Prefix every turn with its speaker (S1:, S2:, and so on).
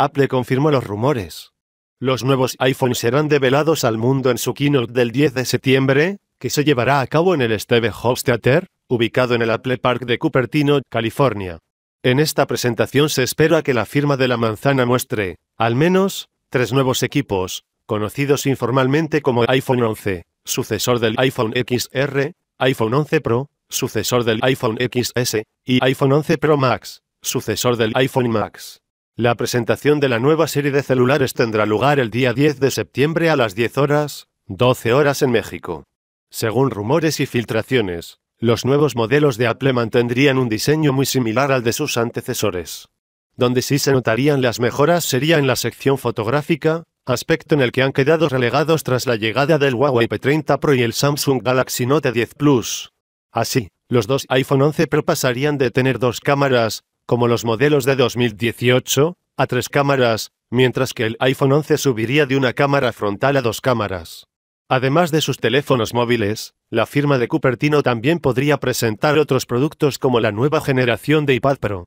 S1: Apple confirmó los rumores. Los nuevos iPhones serán develados al mundo en su keynote del 10 de septiembre, que se llevará a cabo en el Steve Jobs Theater, ubicado en el Apple Park de Cupertino, California. En esta presentación se espera que la firma de la manzana muestre, al menos, tres nuevos equipos, conocidos informalmente como iPhone 11, sucesor del iPhone XR, iPhone 11 Pro, sucesor del iPhone XS, y iPhone 11 Pro Max, sucesor del iPhone Max. La presentación de la nueva serie de celulares tendrá lugar el día 10 de septiembre a las 10 horas, 12 horas en México. Según rumores y filtraciones, los nuevos modelos de Apple mantendrían un diseño muy similar al de sus antecesores. Donde sí se notarían las mejoras sería en la sección fotográfica, aspecto en el que han quedado relegados tras la llegada del Huawei P30 Pro y el Samsung Galaxy Note 10 Plus. Así, los dos iPhone 11 Pro pasarían de tener dos cámaras, como los modelos de 2018, a tres cámaras, mientras que el iPhone 11 subiría de una cámara frontal a dos cámaras. Además de sus teléfonos móviles, la firma de Cupertino también podría presentar otros productos como la nueva generación de iPad Pro.